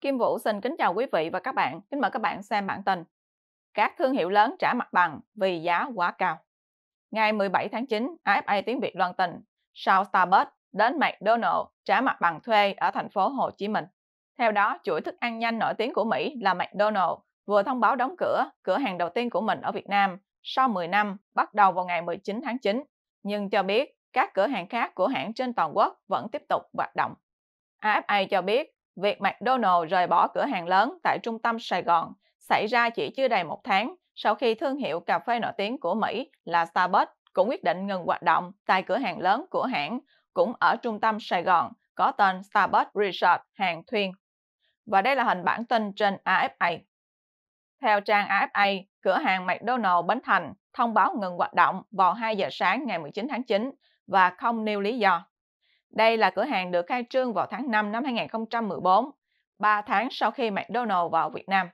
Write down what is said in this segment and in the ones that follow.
Kim Vũ xin kính chào quý vị và các bạn. Kính mời các bạn xem bản tin. Các thương hiệu lớn trả mặt bằng vì giá quá cao. Ngày 17 tháng 9, AFA tiếng Việt loan tin sau Starbucks đến McDonald's trả mặt bằng thuê ở thành phố Hồ Chí Minh. Theo đó, chuỗi thức ăn nhanh nổi tiếng của Mỹ là McDonald's vừa thông báo đóng cửa cửa hàng đầu tiên của mình ở Việt Nam sau 10 năm bắt đầu vào ngày 19 tháng 9, nhưng cho biết các cửa hàng khác của hãng trên toàn quốc vẫn tiếp tục hoạt động. AFA cho biết Việc McDonald's rời bỏ cửa hàng lớn tại trung tâm Sài Gòn xảy ra chỉ chưa đầy một tháng sau khi thương hiệu cà phê nổi tiếng của Mỹ là Starbucks cũng quyết định ngừng hoạt động tại cửa hàng lớn của hãng cũng ở trung tâm Sài Gòn có tên Starbucks Resort Hàng thuyền. Và đây là hình bản tin trên AFA. Theo trang AFA, cửa hàng McDonald's Bến Thành thông báo ngừng hoạt động vào 2 giờ sáng ngày 19 tháng 9 và không nêu lý do. Đây là cửa hàng được khai trương vào tháng 5 năm 2014, 3 tháng sau khi McDonald's vào Việt Nam.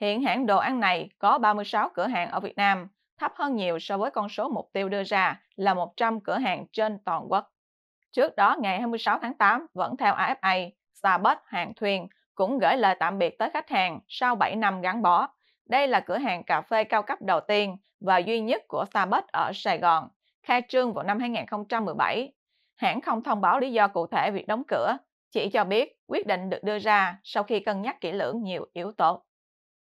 Hiện hãng đồ ăn này có 36 cửa hàng ở Việt Nam, thấp hơn nhiều so với con số mục tiêu đưa ra là 100 cửa hàng trên toàn quốc. Trước đó, ngày 26 tháng 8, vẫn theo AFA, Starbucks Hàng Thuyền cũng gửi lời tạm biệt tới khách hàng sau 7 năm gắn bó. Đây là cửa hàng cà phê cao cấp đầu tiên và duy nhất của Starbucks ở Sài Gòn, khai trương vào năm 2017 Hãng không thông báo lý do cụ thể việc đóng cửa, chỉ cho biết quyết định được đưa ra sau khi cân nhắc kỹ lưỡng nhiều yếu tố.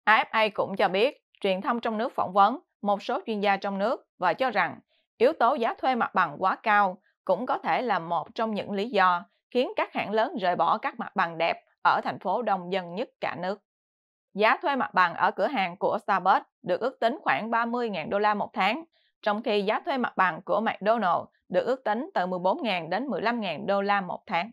AFA cũng cho biết truyền thông trong nước phỏng vấn một số chuyên gia trong nước và cho rằng yếu tố giá thuê mặt bằng quá cao cũng có thể là một trong những lý do khiến các hãng lớn rời bỏ các mặt bằng đẹp ở thành phố đông dân nhất cả nước. Giá thuê mặt bằng ở cửa hàng của Starbucks được ước tính khoảng 30.000 đô la một tháng, trong khi giá thuê mặt bằng của McDonald được ước tính từ 14.000 đến 15.000 đô la một tháng.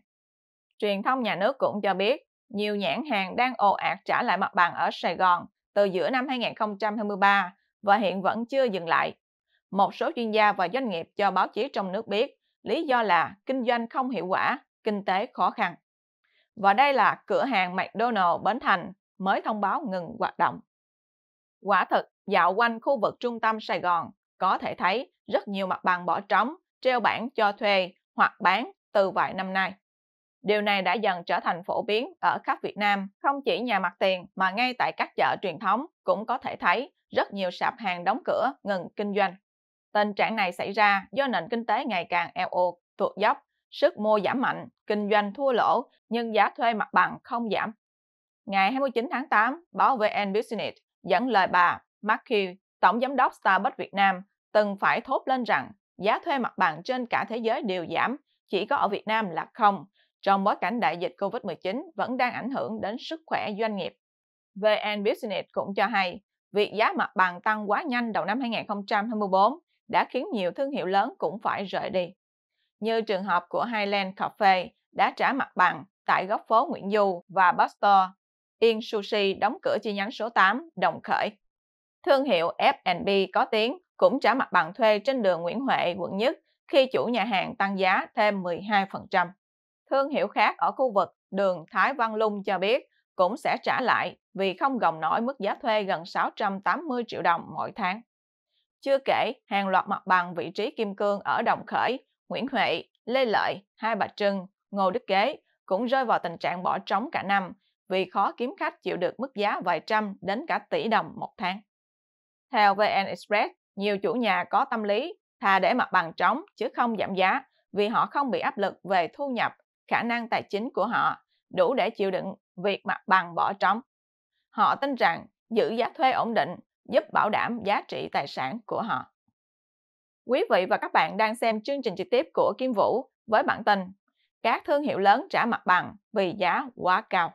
Truyền thông nhà nước cũng cho biết, nhiều nhãn hàng đang ồ ạt trả lại mặt bằng ở Sài Gòn từ giữa năm 2023 và hiện vẫn chưa dừng lại. Một số chuyên gia và doanh nghiệp cho báo chí trong nước biết lý do là kinh doanh không hiệu quả, kinh tế khó khăn. Và đây là cửa hàng McDonald's Bến Thành mới thông báo ngừng hoạt động. Quả thực, dạo quanh khu vực trung tâm Sài Gòn, có thể thấy rất nhiều mặt bằng bỏ trống, treo bảng cho thuê hoặc bán từ vài năm nay. Điều này đã dần trở thành phổ biến ở khắp Việt Nam, không chỉ nhà mặt tiền mà ngay tại các chợ truyền thống cũng có thể thấy rất nhiều sạp hàng đóng cửa, ngừng kinh doanh. Tình trạng này xảy ra do nền kinh tế ngày càng eo ụt, tuột dốc, sức mua giảm mạnh, kinh doanh thua lỗ nhưng giá thuê mặt bằng không giảm. Ngày 29 tháng 8, báo VN Business dẫn lời bà Mark Hill, tổng giám đốc Starbucks Việt Nam, từng phải thốt lên rằng giá thuê mặt bằng trên cả thế giới đều giảm, chỉ có ở Việt Nam là không, trong bối cảnh đại dịch COVID-19 vẫn đang ảnh hưởng đến sức khỏe doanh nghiệp. VN Business cũng cho hay, việc giá mặt bằng tăng quá nhanh đầu năm 2024 đã khiến nhiều thương hiệu lớn cũng phải rời đi. Như trường hợp của Highland Cafe đã trả mặt bằng tại góc phố Nguyễn Du và Buster, Yên Sushi đóng cửa chi nhánh số 8, Đồng Khởi. Thương hiệu F&B có tiếng cũng trả mặt bằng thuê trên đường Nguyễn Huệ, quận Nhất khi chủ nhà hàng tăng giá thêm 12%. Thương hiệu khác ở khu vực đường Thái Văn Lung cho biết cũng sẽ trả lại vì không gồng nổi mức giá thuê gần 680 triệu đồng mỗi tháng. Chưa kể, hàng loạt mặt bằng vị trí kim cương ở Đồng Khởi, Nguyễn Huệ, Lê Lợi, Hai Bà Trưng, Ngô Đức Kế cũng rơi vào tình trạng bỏ trống cả năm vì khó kiếm khách chịu được mức giá vài trăm đến cả tỷ đồng một tháng. Theo VN Express, nhiều chủ nhà có tâm lý thà để mặt bằng trống chứ không giảm giá vì họ không bị áp lực về thu nhập, khả năng tài chính của họ đủ để chịu đựng việc mặt bằng bỏ trống. Họ tin rằng giữ giá thuê ổn định giúp bảo đảm giá trị tài sản của họ. Quý vị và các bạn đang xem chương trình trực tiếp của Kim Vũ với bản tin Các thương hiệu lớn trả mặt bằng vì giá quá cao.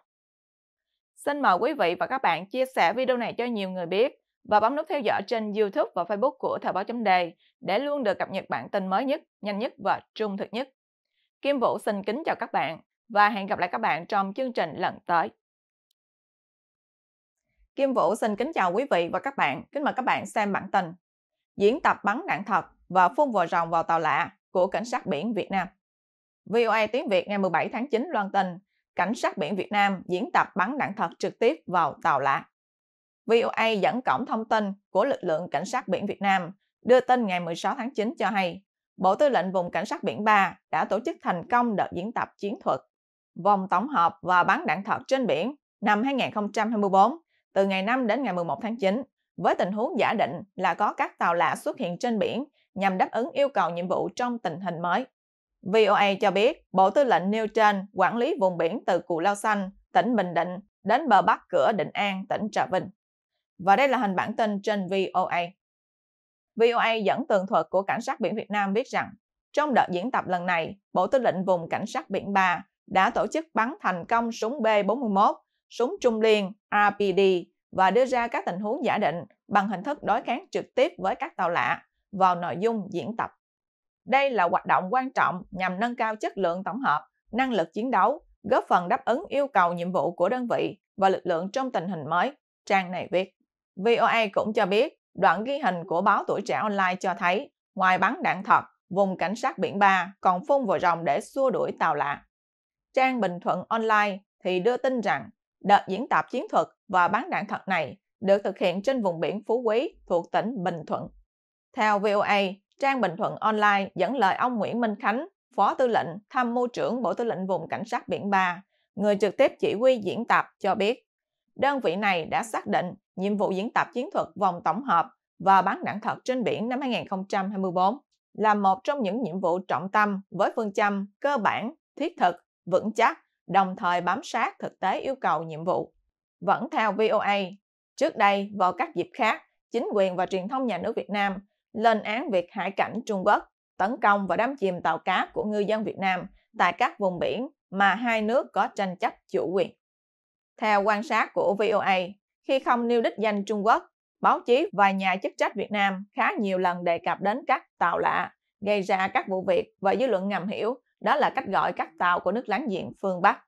Xin mời quý vị và các bạn chia sẻ video này cho nhiều người biết và bấm nút theo dõi trên YouTube và Facebook của Thời báo chấm đề để luôn được cập nhật bản tin mới nhất, nhanh nhất và trung thực nhất. Kim Vũ xin kính chào các bạn và hẹn gặp lại các bạn trong chương trình lần tới. Kim Vũ xin kính chào quý vị và các bạn, kính mời các bạn xem bản tin diễn tập bắn đạn thật và phun vòi rồng vào tàu lạ của Cảnh sát biển Việt Nam. VOA tiếng Việt ngày 17 tháng 9 loan tin, Cảnh sát biển Việt Nam diễn tập bắn đạn thật trực tiếp vào tàu lạ. VOA dẫn cổng thông tin của lực lượng cảnh sát biển Việt Nam đưa tin ngày 16 tháng 9 cho hay, Bộ Tư lệnh Vùng Cảnh sát biển 3 đã tổ chức thành công đợt diễn tập chiến thuật vòng tổng hợp và bắn đạn thật trên biển năm 2024 từ ngày 5 đến ngày 11 tháng 9 với tình huống giả định là có các tàu lạ xuất hiện trên biển nhằm đáp ứng yêu cầu nhiệm vụ trong tình hình mới. VOA cho biết Bộ Tư lệnh nêu trên quản lý vùng biển từ Cù Lao Xanh, tỉnh Bình Định đến bờ bắc cửa Định An, tỉnh Trà Vinh. Và đây là hình bản tin trên VOA. VOA dẫn tường thuật của Cảnh sát biển Việt Nam viết rằng, trong đợt diễn tập lần này, Bộ Tư lệnh Vùng Cảnh sát biển 3 đã tổ chức bắn thành công súng B-41, súng trung liên RPD và đưa ra các tình huống giả định bằng hình thức đối kháng trực tiếp với các tàu lạ vào nội dung diễn tập. Đây là hoạt động quan trọng nhằm nâng cao chất lượng tổng hợp, năng lực chiến đấu, góp phần đáp ứng yêu cầu nhiệm vụ của đơn vị và lực lượng trong tình hình mới, trang này viết. VOA cũng cho biết, đoạn ghi hình của báo Tuổi Trẻ Online cho thấy, ngoài bắn đạn thật, vùng cảnh sát biển Ba còn phun vòi rồng để xua đuổi tàu lạ. Trang Bình Thuận Online thì đưa tin rằng, đợt diễn tập chiến thuật và bắn đạn thật này được thực hiện trên vùng biển Phú Quý thuộc tỉnh Bình Thuận. Theo VOA, Trang Bình Thuận Online dẫn lời ông Nguyễn Minh Khánh, Phó Tư lệnh, Tham mưu trưởng Bộ Tư lệnh Vùng Cảnh sát Biển 3, người trực tiếp chỉ huy diễn tập cho biết đơn vị này đã xác định nhiệm vụ diễn tập chiến thuật vòng tổng hợp và bắn đạn thật trên biển năm 2024 là một trong những nhiệm vụ trọng tâm với phương châm cơ bản, thiết thực, vững chắc, đồng thời bám sát thực tế yêu cầu nhiệm vụ. Vẫn theo VOA, trước đây vào các dịp khác, chính quyền và truyền thông nhà nước Việt Nam lên án việc hải cảnh Trung Quốc tấn công và đắm chìm tàu cá của ngư dân Việt Nam tại các vùng biển mà hai nước có tranh chấp chủ quyền. Theo quan sát của VOA, khi không nêu đích danh Trung Quốc, báo chí và nhà chức trách Việt Nam khá nhiều lần đề cập đến các tàu lạ, gây ra các vụ việc và dư luận ngầm hiểu đó là cách gọi các tàu của nước láng giềng phương Bắc.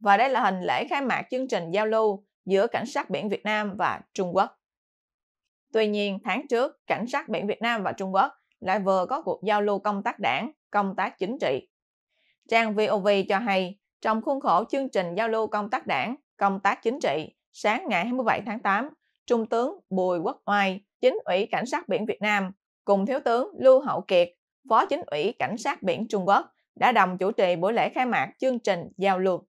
Và đây là hình lễ khai mạc chương trình giao lưu giữa Cảnh sát biển Việt Nam và Trung Quốc. Tuy nhiên, tháng trước, Cảnh sát biển Việt Nam và Trung Quốc lại vừa có cuộc giao lưu công tác đảng, công tác chính trị. Trang VOV cho hay, trong khuôn khổ chương trình giao lưu công tác đảng, công tác chính trị sáng ngày 27 tháng 8, Trung tướng Bùi Quốc Oai, Chính ủy Cảnh sát biển Việt Nam cùng Thiếu tướng Lưu Hậu Kiệt, Phó Chính ủy Cảnh sát biển Trung Quốc đã đồng chủ trì buổi lễ khai mạc chương trình giao lưu.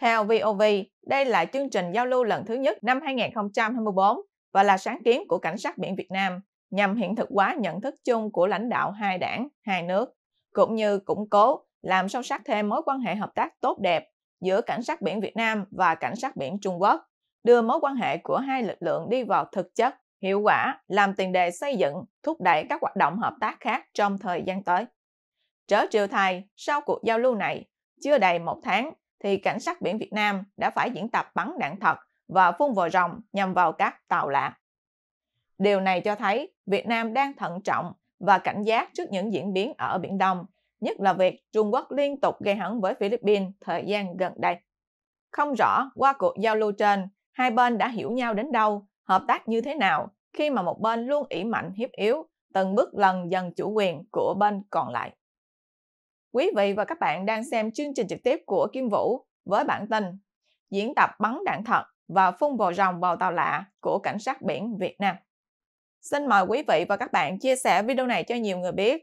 Theo VOV, đây là chương trình giao lưu lần thứ nhất năm 2024 và là sáng kiến của Cảnh sát biển Việt Nam nhằm hiện thực hóa nhận thức chung của lãnh đạo hai đảng, hai nước, cũng như củng cố làm sâu sắc thêm mối quan hệ hợp tác tốt đẹp giữa cảnh sát biển Việt Nam và cảnh sát biển Trung Quốc, đưa mối quan hệ của hai lực lượng đi vào thực chất, hiệu quả, làm tiền đề xây dựng, thúc đẩy các hoạt động hợp tác khác trong thời gian tới. Trở triều thay, sau cuộc giao lưu này, chưa đầy một tháng thì cảnh sát biển Việt Nam đã phải diễn tập bắn đạn thật và phun vòi rồng nhằm vào các tàu lạ. Điều này cho thấy Việt Nam đang thận trọng và cảnh giác trước những diễn biến ở Biển Đông nhất là việc Trung Quốc liên tục gây hấn với Philippines thời gian gần đây. Không rõ qua cuộc giao lưu trên, hai bên đã hiểu nhau đến đâu, hợp tác như thế nào khi mà một bên luôn ỷ mạnh hiếp yếu, từng bước lần dần chủ quyền của bên còn lại. Quý vị và các bạn đang xem chương trình trực tiếp của Kim Vũ với bản tin Diễn tập bắn đạn thật và phun bồ rồng vào tàu lạ của Cảnh sát biển Việt Nam. Xin mời quý vị và các bạn chia sẻ video này cho nhiều người biết